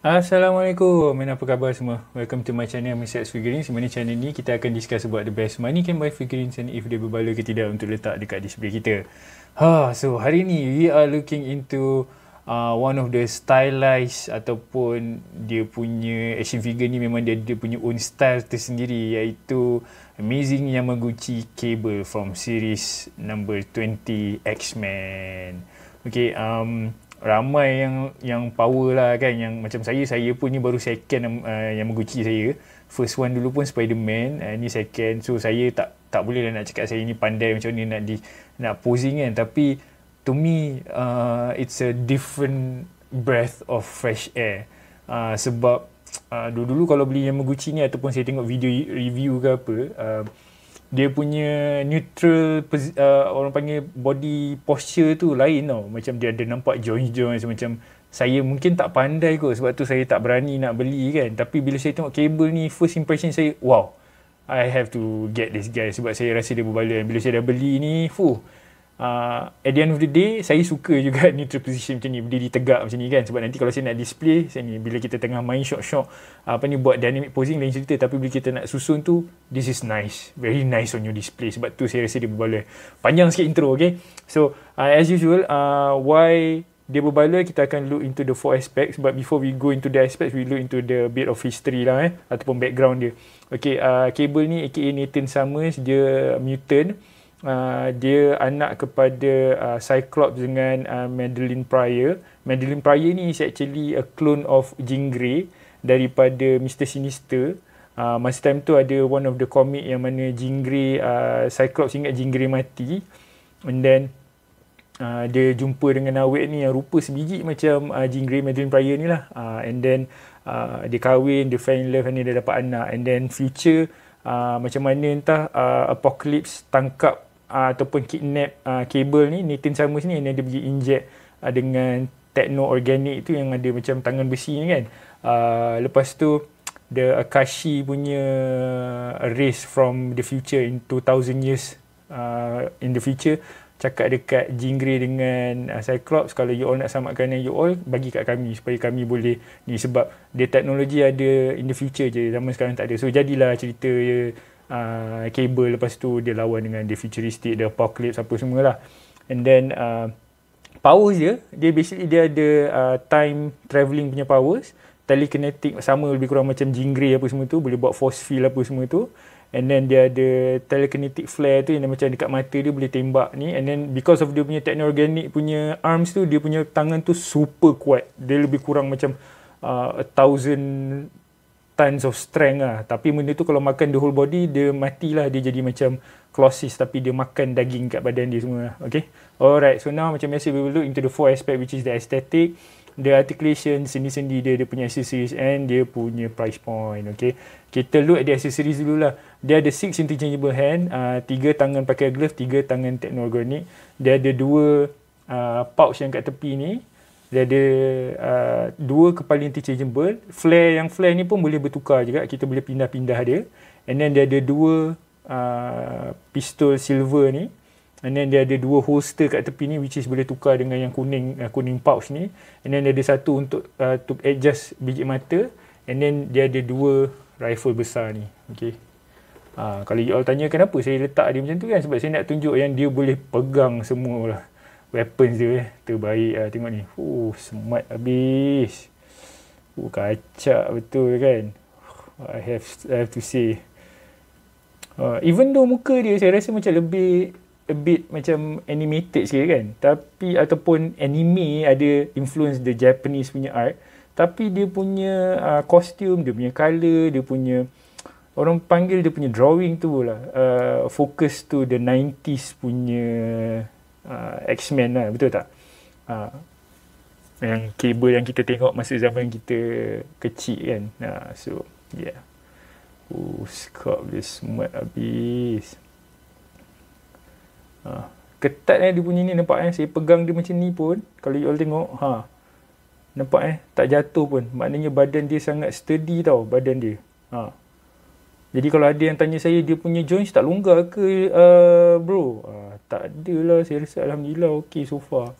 Assalamualaikum Men apa khabar semua Welcome to my channel Mr. Sex Figurines Di mana channel ni Kita akan discuss about The best money can buy figurines And if they berbaloi ke tidak Untuk letak dekat display kita Ha, So hari ni We are looking into uh, One of the stylized Ataupun Dia punya Action figure ni Memang dia, dia punya own style tersendiri Iaitu Amazing Yamaguchi Cable From series Number 20 X-Men Okay um, ramai yang yang power lah kan yang macam saya saya pun ni baru second uh, yang eh, mengguci saya first one dulu pun Spiderman uh, ni second so saya tak tak boleh lah nak cakap saya ni pandai macam ni nak di nak posing kan tapi to me uh, it's a different breath of fresh air uh, sebab uh, dulu-dulu kalau beli yang mengguci ni ataupun saya tengok video review ke apa uh, dia punya neutral uh, orang panggil body posture tu lain tau macam dia ada nampak joint-joint macam saya mungkin tak pandai kot sebab tu saya tak berani nak beli kan tapi bila saya tengok kabel ni first impression saya wow I have to get this guy sebab saya rasa dia berbaloi bila saya dah beli ni fuh uh, at the end of the day saya suka juga neutral position macam ni berdiri tegak macam ni kan sebab nanti kalau saya nak display saya ni bila kita tengah main shot-shot apa ni buat dynamic posing lain cerita tapi bila kita nak susun tu this is nice very nice on your display sebab tu saya rasa dia berbaloi panjang sikit intro okay so uh, as usual uh, why dia berbala kita akan look into the four aspects but before we go into the aspects we look into the bit of history lah eh ataupun background dia okay uh, cable ni aka Nathan Summers dia mutant uh, dia anak kepada uh, Cyclops dengan uh, Madeline Pryor. Madeline Pryor ni is actually a clone of Jean Grey daripada Mr. Sinister. Uh, masa time tu ada one of the comic yang mana Jean Grey, uh, Cyclops ingat Jean Grey mati. And then uh, dia jumpa dengan awet ni yang rupa sebiji macam uh, Jean Grey Madeline Pryor ni lah. Uh, and then uh, dia kahwin, dia find love and dia dapat anak. And then future uh, macam mana entah uh, Apocalypse tangkap uh, ataupun kidnap uh, kabel ni Nathan Summers ni yang dia pergi inject uh, dengan techno organic tu yang ada macam tangan besi ni kan uh, lepas tu the Akashi punya race from the future in 2000 years uh, in the future cakap dekat Jean Grey dengan uh, Cyclops kalau you all nak selamatkan you all bagi kat kami supaya kami boleh ni sebab dia teknologi ada in the future je zaman sekarang tak ada so jadilah cerita uh, uh, lepas tu dia lawan dengan The Futuristic, The Apocalypse apa semua lah And then uh, powers dia, dia basically dia ada uh, time travelling punya powers Telekinetic sama lebih kurang macam Jean Grey apa semua tu Boleh buat force field apa semua tu And then dia ada telekinetic flare tu yang dia macam dekat mata dia boleh tembak ni And then because of dia punya teknologi punya arms tu Dia punya tangan tu super kuat Dia lebih kurang macam uh, a thousand tons of strength lah. Tapi benda tu kalau makan the whole body, dia matilah. Dia jadi macam colossus tapi dia makan daging kat badan dia semua lah. Okay. Alright. So now macam biasa, we will look into the four aspect which is the aesthetic, the articulation, sendi-sendi dia, dia punya accessories and dia punya price point. Okay. Kita look at the accessories dulu lah. Dia ada six interchangeable hand, uh, tiga tangan pakai glove, tiga tangan teknologi Dia ada dua uh, pouch yang kat tepi ni dia ada uh, dua kepala interchangeable flare yang flare ni pun boleh bertukar juga kita boleh pindah-pindah dia and then dia ada dua uh, pistol silver ni and then dia ada dua holster kat tepi ni which is boleh tukar dengan yang kuning uh, kuning pouch ni and then dia ada satu untuk uh, to adjust biji mata and then dia ada dua rifle besar ni okay. uh, kalau you all tanya kenapa saya letak dia macam tu kan sebab saya nak tunjuk yang dia boleh pegang semua lah weapons dia eh. terbaik lah tengok ni uh, smart habis uh, kacak betul kan I have, I have to say uh, even though muka dia saya rasa macam lebih a bit macam animated sikit kan tapi ataupun anime ada influence the Japanese punya art tapi dia punya uh, costume, dia punya color, dia punya orang panggil dia punya drawing tu lah uh, focus tu the 90s punya uh, X-Men lah betul tak uh, yang kabel yang kita tengok masa zaman kita kecil kan uh, so yeah Oh, skop dia smart habis. Ha. Ketat eh dia punya ni nampak eh. Saya pegang dia macam ni pun. Kalau you all tengok. Ha. Nampak eh. Tak jatuh pun. Maknanya badan dia sangat steady tau. Badan dia. Ha. Jadi kalau ada yang tanya saya. Dia punya joints tak longgar ke uh, bro? Ha tak ada lah saya rasa Alhamdulillah ok, so far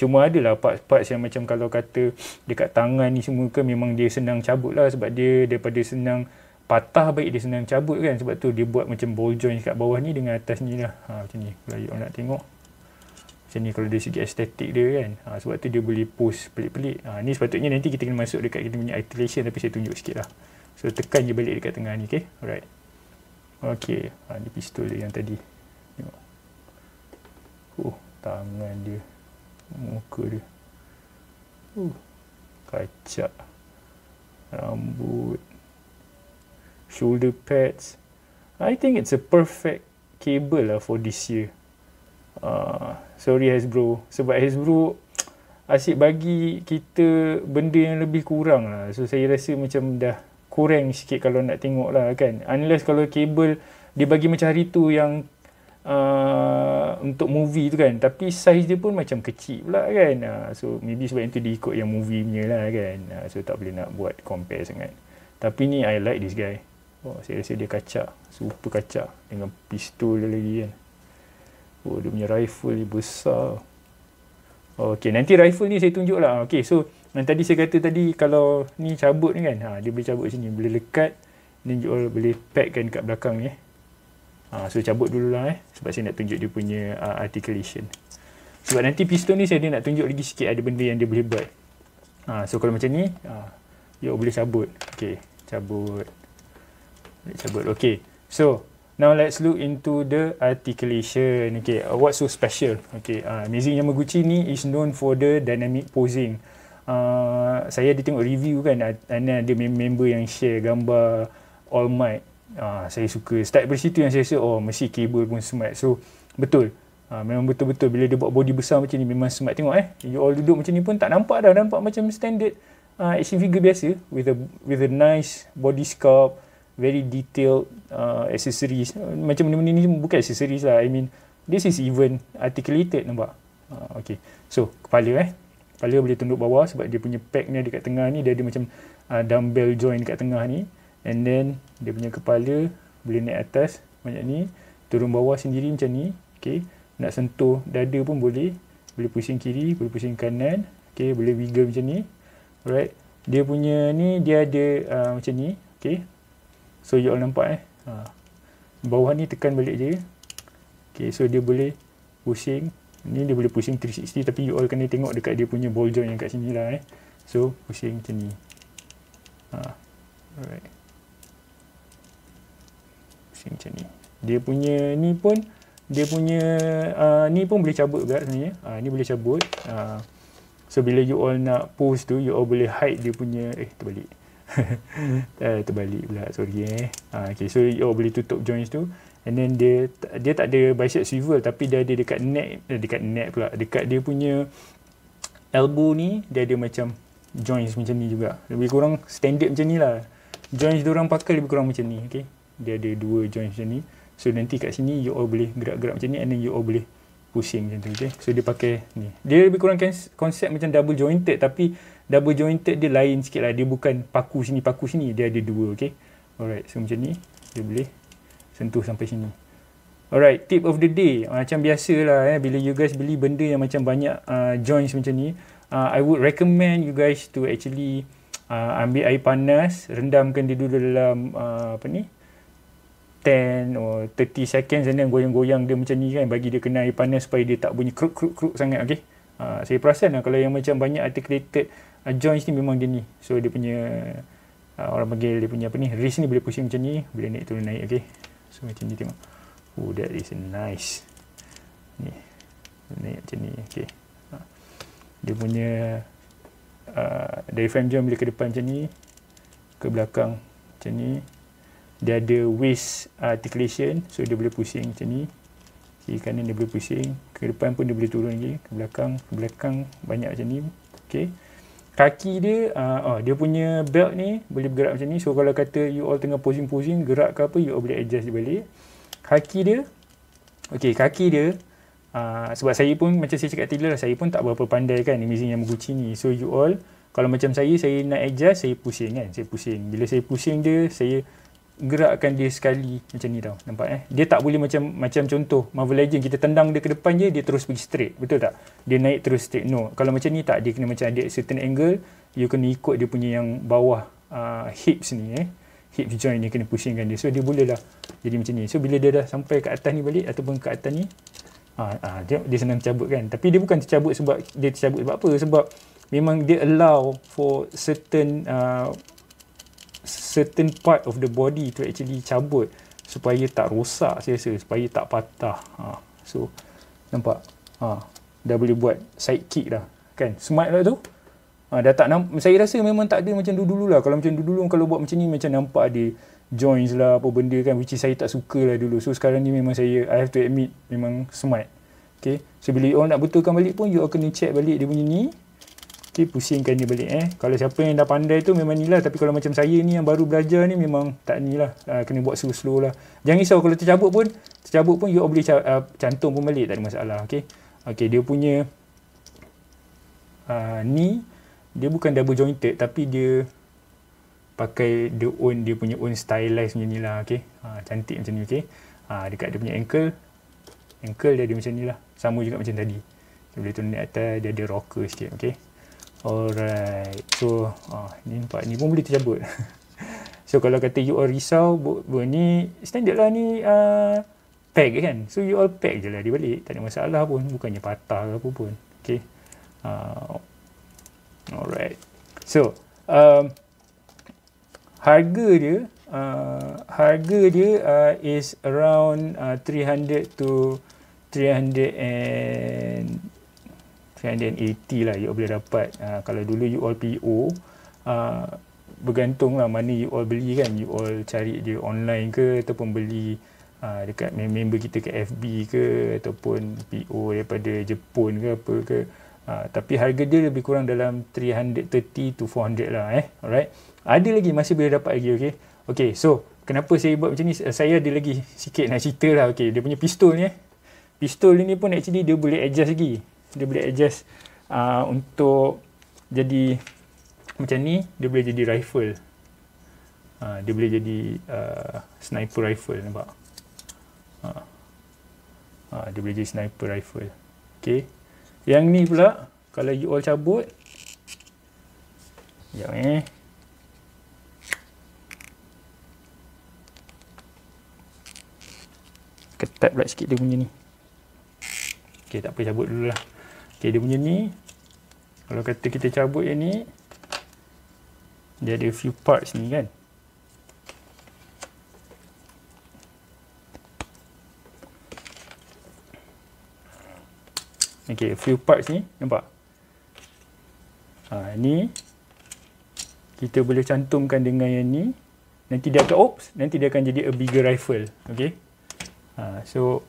cuma ada lah parts-parts yang macam kalau kata dekat tangan ni semua ke memang dia senang cabut lah sebab dia daripada senang patah baik dia senang cabut kan sebab tu dia buat macam ball joint kat bawah ni dengan atas ni lah ha, macam ni kalau you nak tengok macam ni kalau dari segi estetik dia kan ha, sebab tu dia boleh post pelik-pelik ha, ni sepatutnya nanti kita kena masuk dekat kita punya isolation tapi saya tunjuk sikit lah so tekan je balik dekat tengah ni ok alright ok ha, ni pistol dia yang tadi Uh, tangan dia. Muka dia. Uh, kacak. Rambut. Shoulder pads. I think it's a perfect cable lah for this year. Uh, sorry Hasbro. Sebab Hasbro asyik bagi kita benda yang lebih kurang lah. So saya rasa macam dah kurang sikit kalau nak tengok lah kan. Unless kalau cable dia bagi macam hari tu yang uh, untuk movie tu kan tapi size dia pun macam kecil pula kan uh, so maybe sebab itu dia ikut yang movie punya lah kan uh, so tak boleh nak buat compare sangat tapi ni I like this guy oh, saya rasa dia kacak super kacak dengan pistol dia lagi kan oh dia punya rifle dia besar oh, Okay, nanti rifle ni saya tunjuk lah. Okay, so yang tadi saya kata tadi kalau ni cabut ni kan, ha, dia boleh cabut sini. Boleh lekat, ni boleh packkan kat belakang ni. Eh. Ha, so cabut dululah eh sebab saya nak tunjuk dia punya uh, articulation. Sebab nanti piston ni saya dia nak tunjuk lagi sikit ada benda yang dia boleh buat. Ha, so kalau macam ni ah ha, you boleh cabut. okay cabut. Boleh cabut. okay So Now let's look into the articulation. Okay, uh, what's so special? Okay, uh, Amazing Yamaguchi ni is known for the dynamic posing. Uh, saya ada tengok review kan, uh, ada member yang share gambar All Might. Ah, saya suka start dari situ yang saya rasa oh mesti kabel pun smart so betul Ha, memang betul-betul bila dia buat body besar macam ni memang smart tengok eh. You all duduk macam ni pun tak nampak dah nampak macam standard uh, action figure biasa with a with a nice body sculpt, very detailed uh, accessories. Uh, macam benda-benda ni bukan accessories lah. I mean this is even articulated nampak. Uh, okay. So kepala eh. Kepala boleh tunduk bawah sebab dia punya pack ni kat tengah ni dia ada macam uh, dumbbell joint kat tengah ni and then dia punya kepala boleh naik atas macam ni turun bawah sendiri macam ni okay. nak sentuh dada pun boleh boleh pusing kiri, boleh pusing kanan okay. boleh wiggle macam ni alright dia punya ni dia ada uh, macam ni okay. so you all nampak eh uh, bawah ni tekan balik je okay. so dia boleh pusing ni dia boleh pusing 360 tapi you all kena tengok dekat dia punya ball joint yang kat sini lah eh so pusing macam ni uh, alright sini macam ni. Dia punya ni pun dia punya uh, ni pun boleh cabut juga sebenarnya. Uh, ni boleh cabut. Uh, so bila you all nak post tu you all boleh hide dia punya eh terbalik. uh, terbalik pula sorry eh. Uh, okay, so you all boleh tutup joints tu and then dia dia tak ada bicep swivel tapi dia ada dekat neck eh, dekat neck pula dekat dia punya elbow ni dia ada macam joints macam ni juga lebih kurang standard macam ni lah joints dia orang pakai lebih kurang macam ni okay dia ada dua joint macam ni so nanti kat sini you all boleh gerak-gerak macam ni and then you all boleh pusing macam tu okay? so dia pakai ni dia lebih kurang konsep macam double jointed tapi double jointed dia lain sikit lah dia bukan paku sini paku sini dia ada dua okay? alright so macam ni dia boleh sentuh sampai sini alright tip of the day macam biasa lah eh, bila you guys beli benda yang macam banyak uh, joints macam ni uh, I would recommend you guys to actually uh, ambil air panas rendamkan dia dulu dalam uh, apa ni 10 or 30 seconds and then goyang-goyang dia macam ni kan bagi dia kena air panas supaya dia tak bunyi kruk-kruk-kruk sangat okay? uh, ah, saya perasan lah kalau yang macam banyak articulated uh, joints ni memang dia ni so dia punya uh, orang panggil dia punya apa ni wrist ni boleh pusing macam ni boleh naik turun naik okay? so macam ni tengok oh that is nice ni naik macam ni okay. uh, dia punya uh, dari frame jam bila ke depan macam ni ke belakang macam ni dia ada waist articulation so dia boleh pusing macam ni kiri kanan dia boleh pusing ke depan pun dia boleh turun lagi ke belakang ke belakang banyak macam ni ok kaki dia uh, oh, dia punya belt ni boleh bergerak macam ni so kalau kata you all tengah pusing-pusing gerak ke apa you all boleh adjust dia balik kaki dia ok kaki dia uh, sebab saya pun macam saya cakap tadi lah, saya pun tak berapa pandai kan amazing yang Gucci ni so you all kalau macam saya saya nak adjust saya pusing kan saya pusing bila saya pusing dia saya gerakkan dia sekali macam ni tau nampak eh dia tak boleh macam macam contoh Marvel Legend kita tendang dia ke depan je dia terus pergi straight betul tak dia naik terus straight no kalau macam ni tak dia kena macam ada certain angle you kena ikut dia punya yang bawah uh, hips ni eh hip joint ni kena pusingkan dia so dia boleh lah jadi macam ni so bila dia dah sampai ke atas ni balik ataupun ke atas ni ah uh, uh, dia, dia senang tercabut kan tapi dia bukan tercabut sebab dia tercabut sebab apa sebab memang dia allow for certain uh, certain part of the body to actually cabut supaya tak rosak saya rasa supaya tak patah ha. so nampak ha. dah boleh buat side kick dah kan smart lah tu ha. dah tak nampak saya rasa memang tak ada macam dulu-dulu lah kalau macam dulu-dulu kalau buat macam ni macam nampak ada joints lah apa benda kan which is saya tak suka lah dulu so sekarang ni memang saya I have to admit memang smart Okay. So, bila you nak betulkan balik pun, you all kena check balik dia punya ni. Okay, pusingkan dia balik eh. Kalau siapa yang dah pandai tu memang ni lah. Tapi kalau macam saya ni yang baru belajar ni memang tak ni lah. Uh, kena buat slow-slow lah. Jangan risau kalau tercabut pun. Tercabut pun you all boleh ca uh, cantum pun balik. Tak ada masalah. Okay. Okay, dia punya uh, ni. Dia bukan double jointed tapi dia pakai the own dia punya own stylized macam ni lah. Okay. Ha, cantik macam ni. Okay. Ha, dekat dia punya ankle. Ankle dia ada macam ni lah. Sama juga macam tadi. Dia boleh turun atas. Dia ada rocker sikit. Okay. Alright. So, ah, ni nampak ni pun boleh tercabut. so, kalau kata you all risau, buat bu, ni standard lah ni uh, ah, peg kan. So, you all peg je lah di balik. Tak ada masalah pun. Bukannya patah ke apa pun. Okay. Uh, alright. So, um, harga dia uh, harga dia uh, is around uh, 300 to 300 and 380 lah you all boleh dapat uh, kalau dulu you all PO uh, ah, bergantung lah mana you all beli kan you all cari dia online ke ataupun beli uh, dekat member kita ke FB ke ataupun PO daripada Jepun ke apa ke Uh, tapi harga dia lebih kurang dalam 330 to 400 lah eh alright ada lagi masih boleh dapat lagi okay okay so kenapa saya buat macam ni eh, saya ada lagi sikit nak cerita lah okay dia punya pistol ni eh pistol ni pun actually dia boleh adjust lagi dia boleh adjust uh, untuk jadi macam ni dia boleh jadi rifle uh, dia boleh jadi uh, sniper rifle nampak uh, uh, dia boleh jadi sniper rifle okay. yang ni pula kalau you all cabut sekejap eh ketat pula sikit dia punya ni tak takpe cabut dulu lah Okey, dia punya ni kalau kata kita cabut yang ni dia ada few parts ni kan. Okey, few parts ni nampak. Ha, ni kita boleh cantumkan dengan yang ni. Nanti dia akan oops, nanti dia akan jadi a bigger rifle, okey. Ha, so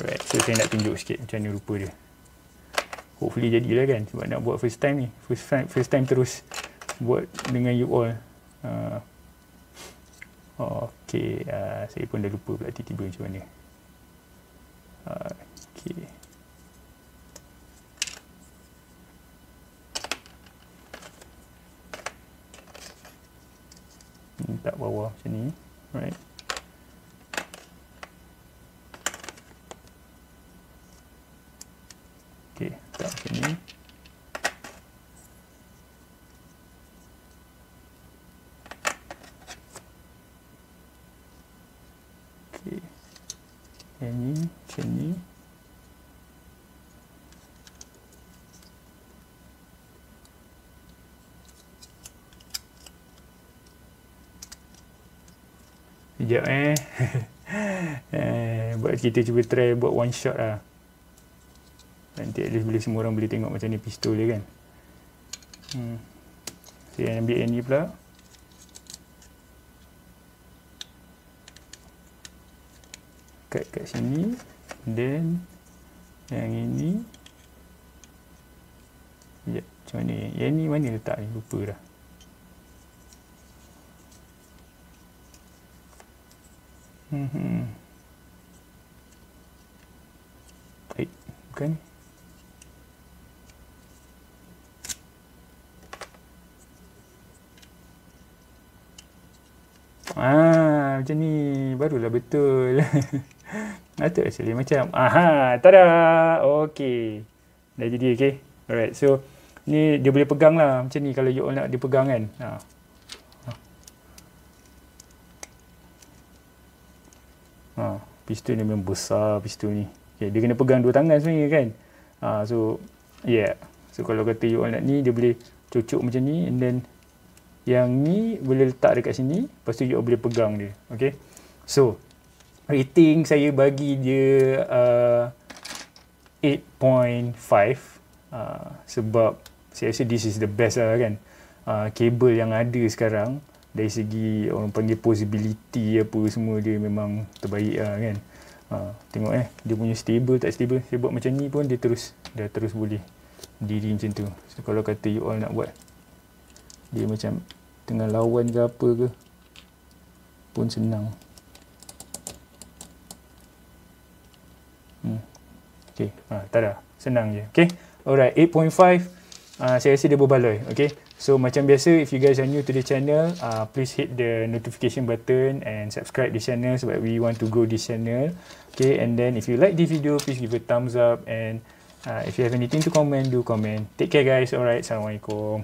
Alright, so saya nak tunjuk sikit macam mana rupa dia. Hopefully jadilah kan sebab nak buat first time ni. First time first time terus buat dengan you all. Uh, okay, uh, saya pun dah lupa pula tiba-tiba macam mana. Uh, okay. Hmm, tak bawah macam ni. Alright. stuff in here. Okay. Any, Chenny. Sekejap eh. eh. Buat kita cuba try buat one shot lah. Nanti at least boleh semua orang boleh tengok macam ni pistol dia kan. Hmm. Saya ambil yang ni pula. Kat kat sini. Then yang ini. Sekejap macam mana. Yang ni mana letak ni? Lupa dah. Hmm. hey, hmm. okay. ni. Ah, macam ni barulah betul. Atuk actually macam aha, tada. okay. Dah jadi okay. Alright. So ni dia boleh pegang lah macam ni kalau you all nak dia pegang kan. Ha. Ha. Pistol ni memang besar pistol ni. Okay, dia kena pegang dua tangan sebenarnya kan. Ah, so yeah. So kalau kata you all nak ni dia boleh cucuk macam ni and then yang ni boleh letak dekat sini lepas tu you boleh pegang dia okay? so rating saya bagi dia uh, 8.5 uh, sebab saya rasa this is the best lah kan uh, kabel yang ada sekarang dari segi orang panggil possibility apa semua dia memang terbaik lah kan uh, tengok eh dia punya stable tak stable saya buat macam ni pun dia terus dia terus boleh diri macam tu so kalau kata you all nak buat dia macam tengah lawan ke apa ke pun senang hmm. ok ha, tak ada senang je ok alright 8.5 uh, ah, saya rasa dia berbaloi ok so macam biasa if you guys are new to the channel uh, please hit the notification button and subscribe the channel sebab we want to grow this channel ok and then if you like the video please give a thumbs up and uh, if you have anything to comment do comment take care guys alright assalamualaikum